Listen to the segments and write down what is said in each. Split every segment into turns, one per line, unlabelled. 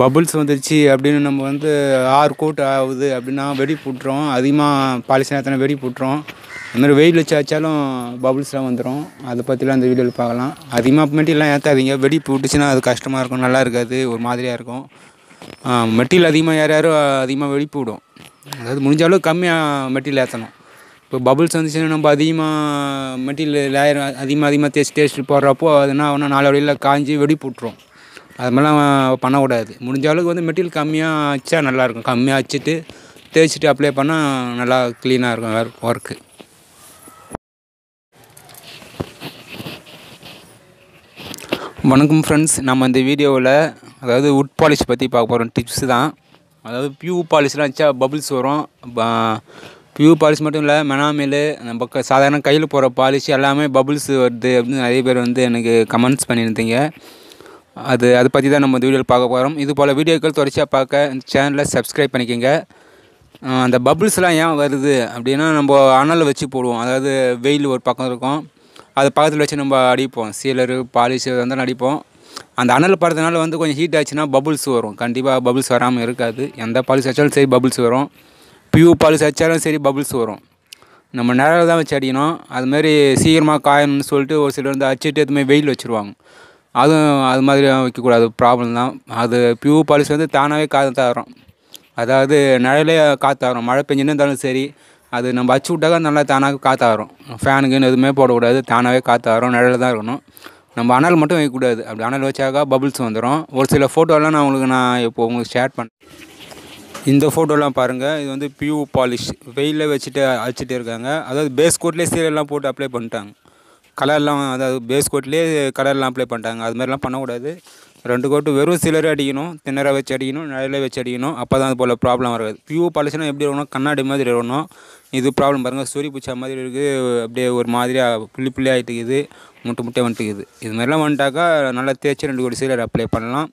bubbles வந்துருச்சு அப்படின்னு நம்ம வந்து ஆறு கோட் ஆகுது அப்படின்னா வெடி போட்டுறோம் அதிகமாக பாலிசி நேரத்தில் வெடி போட்டுரும் மாதிரி வெயில் வச்சு அடித்தாலும் பபுள்ஸ்லாம் வந்துடும் அதை பற்றிலாம் அந்த வீடியோவில் பார்க்கலாம் அதிகமாக மெட்டீரியல்லாம் ஏற்றாதீங்க வெடி போட்டுச்சுன்னா அது கஷ்டமாக இருக்கும் நல்லா இருக்காது ஒரு மாதிரியாக இருக்கும் மெட்டீரியல் அதிகமாக யார் யாரும் அதிகமாக வெடி போடும் அதாவது முடிஞ்ச அளவு கம்மியாக மெட்டீரியல் ஏற்றணும் இப்போ பபுள்ஸ் வந்துச்சுன்னா நம்ம அதிகமாக மெட்டீரியல் லேயர் அதிகமாக அதிகமாக தேஸ்ட் டேஸ்ட் போடுறப்போ அதுனா ஒன்றும் நாலு வழியில் காஞ்சி வெடி போட்டுரும் அது மாதிரிலாம் பண்ணக்கூடாது முடிஞ்ச அளவுக்கு வந்து மெட்டீரியல் கம்மியாக வச்சா நல்லாயிருக்கும் கம்மியாக வச்சுட்டு தேய்ச்சிட்டு அப்ளை பண்ணால் நல்லா க்ளீனாக இருக்கும் வேறு ஒர்க்கு வணக்கம் ஃப்ரெண்ட்ஸ் நம்ம இந்த வீடியோவில் அதாவது உட் பாலிஷ் பற்றி பார்க்க போகிறோம் டிப்ஸ் தான் அதாவது பியூ பாலிஷ்லாம் வச்சா பபுள்ஸ் வரும் பியூ பாலிஷ் மட்டும் இல்லை மெனாமில் நம்ம சாதாரண கையில் போகிற பாலிஷ் எல்லாமே பபுள்ஸ் வருது அப்படின்னு நிறைய பேர் வந்து எனக்கு கமெண்ட்ஸ் பண்ணியிருந்தீங்க அது அதை பற்றி தான் நம்ம இந்த வீடியோவில் பார்க்க போகிறோம் இது போல் வீடியோக்கள் தொடர்ச்சியாக பார்க்க இந்த சேனலை சப்ஸ்கிரைப் பண்ணிக்கோங்க அந்த பபுள்ஸ்லாம் ஏன் வருது அப்படின்னா நம்ம அனலில் வச்சு போடுவோம் அதாவது வெயில் ஒரு பக்கம் இருக்கும் அது பக்கத்தில் வச்சு நம்ம அடிப்போம் சீலரு பாலிஷ் வந்து அடிப்போம் அந்த அனல் படுறதுனால வந்து கொஞ்சம் ஹீட் ஆச்சுன்னா பபுள்ஸ் வரும் கண்டிப்பாக பபுள்ஸ் வராமல் இருக்காது எந்த பாலிஷ் வச்சாலும் சரி பபுள்ஸ் வரும் பியூ பாலிஷ் வச்சாலும் சரி பபுள்ஸ் வரும் நம்ம நிழலில் தான் வச்சு அடிக்கணும் அதுமாரி சீக்கிரமாக காயணும்னு சொல்லிட்டு ஒரு சிலர் வந்து அடிச்சுட்டு எதுவுமே வெயில் வச்சுருவாங்க அதுவும் அது மாதிரி வைக்கக்கூடாது ப்ராப்ளம் தான் அது பியூ பாலிசி வந்து தானாகவே காற்று தாரோம் அதாவது நிழலே காற்று ஆகிறோம் மழை பெஞ்சுன்னு இருந்தாலும் சரி அது நம்ம அச்சு விட்டாக்கா நல்லா தானாக காற்று ஆகிறோம் ஃபேனுக்குன்னு எதுவுமே போடக்கூடாது தானாகவே காற்று ஆகிறோம் தான் இருக்கணும் நம்ம அனல் மட்டும் வைக்கக்கூடாது அப்படி அனல் வச்சாக்கா பபுள்ஸ் வந்துடும் ஒரு சில ஃபோட்டோலாம் நான் உங்களுக்கு நான் இப்போ உங்களுக்கு ஷேர் பண்ணேன் இந்த ஃபோட்டோலாம் பாருங்கள் இது வந்து பியூ பாலிஷ் வெயிலில் வச்சுட்டு அழைச்சிட்டு இருக்காங்க அதாவது பேஸ் கோட்லேயே சீரியல்லாம் போட்டு அப்ளை பண்ணிட்டாங்க கலர்லாம் அதாவது பேஸ் கோட்லேயே கலர்லாம் அப்ளை பண்ணிட்டாங்க அது மாதிரிலாம் பண்ணக்கூடாது ரெண்டு கோட்டு வெறும் சிலர் அடிக்கணும் திணறை வச்சு அடிக்கணும் நிலையில வச்சு அடிக்கணும் அப்போ தான் அது போல் ப்ராப்ளம் வராது பியூ பழசுனா எப்படி இருக்கணும் கண்ணாடி மாதிரி இருக்கணும் இது ப்ராப்ளம் பாருங்கள் சூரிய பூச்சா மாதிரி இருக்குது அப்படியே ஒரு மாதிரியாக புள்ளி புள்ளி ஆகிட்டுக்குது முட்டை முட்டையாக வந்துட்டுக்குது இது மாதிரிலாம் வந்துட்டாக்கா நல்லா தேய்ச்சி ரெண்டு கோடி சிலர் அப்ளை பண்ணலாம்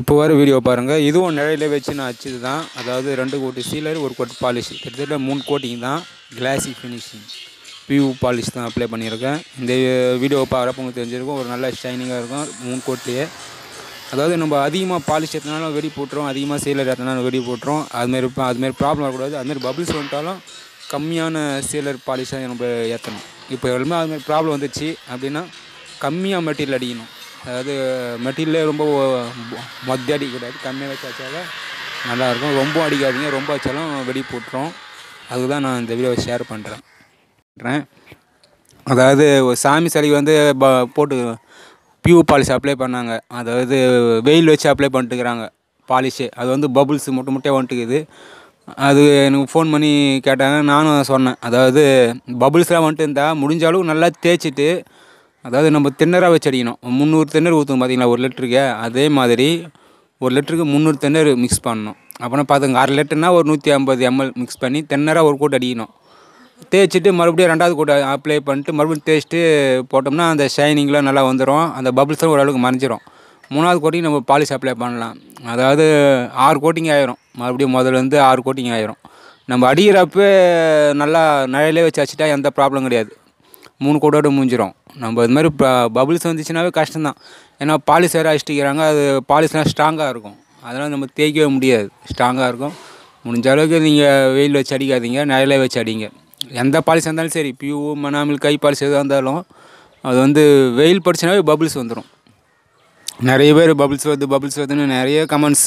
இப்போ வர வீடியோ பாருங்கள் இதுவும் நிலையில வச்சு நான் அச்சது தான் அதாவது ரெண்டு கோட்டு சீலர் ஒரு கோட்டு பாலிஷ் கிட்டத்தட்ட மூணு கோட்டிங் தான் கிளாஸி ஃபினிஷிங் பியூ பாலிஷ் தான் அப்ளை பண்ணியிருக்கேன் இந்த வீடியோவை பார்க்குறப்ப உங்களுக்கு தெரிஞ்சிருக்கும் ஒரு நல்ல ஷைனிங்காக இருக்கும் மூணு கோட்லேயே அதாவது நம்ம அதிகமாக பாலிஷ் ஏற்றினாலும் வெடி போட்டுரும் அதிகமாக சீலர் ஏற்றினாலும் வெடி போட்டுரும் அதுமாரி அதுமாரி ப்ராப்ளம் வரக்கூடாது அதுமாரி பபிள்ஸ் வந்துட்டாலும் கம்மியான சீலர் பாலிஷாக நம்ம ஏற்றணும் இப்போ எல்லாமே அதுமாரி ப்ராப்ளம் வந்துச்சு அப்படின்னா கம்மியாக மெட்டீரியல் அடிக்கணும் அதாவது மெட்டீரியலே ரொம்ப மொத்த அடிக்கக்கூடாது கம்மியாக வச்சு வச்சாக்க நல்லாயிருக்கும் ரொம்ப அடிக்காதீங்க ரொம்ப வச்சாலும் வெடி போட்டுரும் அதுக்கு தான் நான் இந்த வீடியோவை ஷேர் பண்ணுறேன் அதாவது சாமி சிலைக்கு வந்து ப போட்டு பியூ பாலிஷ் அப்ளை பண்ணாங்க அதாவது வெயில் வச்சு அப்ளை பண்ணிட்டுக்கிறாங்க பாலிஷு அது வந்து பபுள்ஸ் முட்டை முட்டையாக வந்துட்டுக்குது அது எனக்கு ஃபோன் பண்ணி கேட்டாங்க நானும் சொன்னேன் அதாவது பபுள்ஸ்லாம் வந்துட்டு இருந்தால் முடிஞ்ச அளவு நல்லா தேய்ச்சிட்டு அதாவது நம்ம தின்னராக வச்சு அடிக்கணும் முந்நூறு தின்னர் ஊற்றுங்க பார்த்தீங்களா ஒரு லிட்டருக்கு அதே மாதிரி ஒரு லிட்டருக்கு முந்நூறு தென்னர் மிக்ஸ் பண்ணணும் அப்புறம் பார்த்துங்க அரை லிட்டர்னால் ஒரு நூற்றி ஐம்பது எம்எல் மிக்ஸ் பண்ணி தென்னராக ஒரு கூட்டு அடிக்கணும் தேய்ச்சிட்டு மறுபடியும் ரெண்டாவது கூட அப்ளை பண்ணிட்டு மறுபடியும் தேய்ச்சிட்டு போட்டோம்னா அந்த ஷைனிங்லாம் நல்லா வந்துடும் அந்த பபுள்ஸும் ஓரளவுக்கு மறைஞ்சிரும் மூணாவது கோட்டிங் நம்ம பாலிஷ் அப்ளை பண்ணலாம் அதாவது ஆறு கோட்டிங் ஆயிரும் மறுபடியும் முதல்லேருந்து ஆறு கோட்டிங் ஆயிரும் நம்ம அடிக்கிறப்போ நல்லா நிழலே வச்சு அடிச்சிட்டா எந்த ப்ராப்ளம் கிடையாது மூணு கோடோடு முடிஞ்சிடும் நம்ம இது மாதிரி பபுள்ஸ் வந்துச்சுனாவே கஷ்டம்தான் ஏன்னா பாலிஷ் வேறு அடிச்சிட்டிக்கிறாங்க அது பாலிஷ்லாம் ஸ்ட்ராங்காக இருக்கும் அதனால் நம்ம தேய்க்கவே முடியாது ஸ்ட்ராங்காக இருக்கும் முடிஞ்ச அளவுக்கு நீங்கள் வெயில் வச்சு அடிக்காதீங்க நிழலே வச்சு அடிங்க எந்த பாலிசி இருந்தாலும் சரி பியூ மனாமில் கை பாலிசி எதுவாக இருந்தாலும் அது வந்து வெயில் படிச்சுனாவே பபுள்ஸ் வந்துடும் நிறைய பேர் பபுள்ஸ் வருது பபுள்ஸ் வருதுன்னு நிறைய கமெண்ட்ஸ்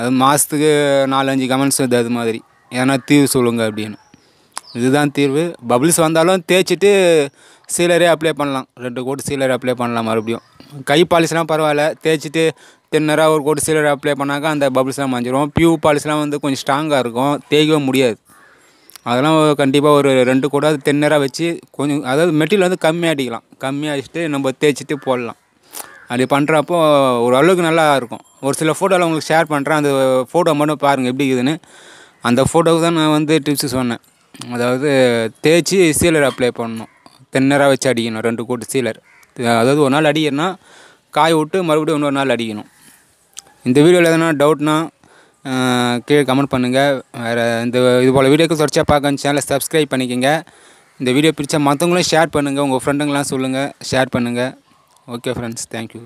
அது மாதத்துக்கு நாலஞ்சு கமெண்ட்ஸ் வருது அது மாதிரி ஏன்னா தீர்வு சொல்லுங்க அப்படின்னு இதுதான் தீர்வு பபுள்ஸ் வந்தாலும் தேய்ச்சிட்டு சீலரே அப்ளை பண்ணலாம் ரெண்டு கோட்டு சீலர் அப்ளை பண்ணலாம் மறுபடியும் கை பாலிசிலாம் பரவாயில்ல தேய்ச்சிட்டு தின்னராக ஒரு கோட்டு சீலர் அப்ளை பண்ணாக்கா அந்த பபுள்ஸ்லாம் மாஞ்சிடும் பியூ பாலிசிலாம் வந்து கொஞ்சம் ஸ்ட்ராங்காக இருக்கும் தேய்க்கவே முடியாது அதெல்லாம் கண்டிப்பாக ஒரு ரெண்டு கூட தென்னராக வச்சு கொஞ்சம் அதாவது மெட்டீரியல் வந்து கம்மியாக அடிக்கலாம் கம்மியாக அடிச்சுட்டு நம்ம தேய்ச்சிட்டு போடலாம் அப்படி பண்ணுறப்போ ஓரளவுக்கு நல்லா இருக்கும் ஒரு சில ஃபோட்டோவில் உங்களுக்கு ஷேர் பண்ணுறேன் அந்த ஃபோட்டோ மட்டும் பாருங்கள் எப்படி இருக்குதுன்னு அந்த ஃபோட்டோவுக்கு தான் நான் வந்து டிப்ஸ் சொன்னேன் அதாவது தேய்ச்சி சீலர் அப்ளை பண்ணணும் தென்னராக வச்சு அடிக்கணும் ரெண்டு கூட்டு சீலர் அதாவது ஒரு நாள் அடிக்கிறனா காய விட்டு மறுபடியும் இன்னொரு நாள் அடிக்கணும் இந்த வீடியோவில் எதனா டவுட்னா கீழே கமெண்ட் பண்ணுங்கள் வேறு இந்த இது போல் வீடியோக்கு தொடர்ச்சியாக பார்க்க சேனலை சப்ஸ்கிரைப் பண்ணிக்கோங்க இந்த வீடியோ பிடிச்சா மற்றவங்களும் ஷேர் பண்ணுங்கள் உங்கள் ஃப்ரெண்டுங்களாம் சொல்லுங்கள் ஷேர் பண்ணுங்கள் ஓகே ஃப்ரெண்ட்ஸ் தேங்க்யூ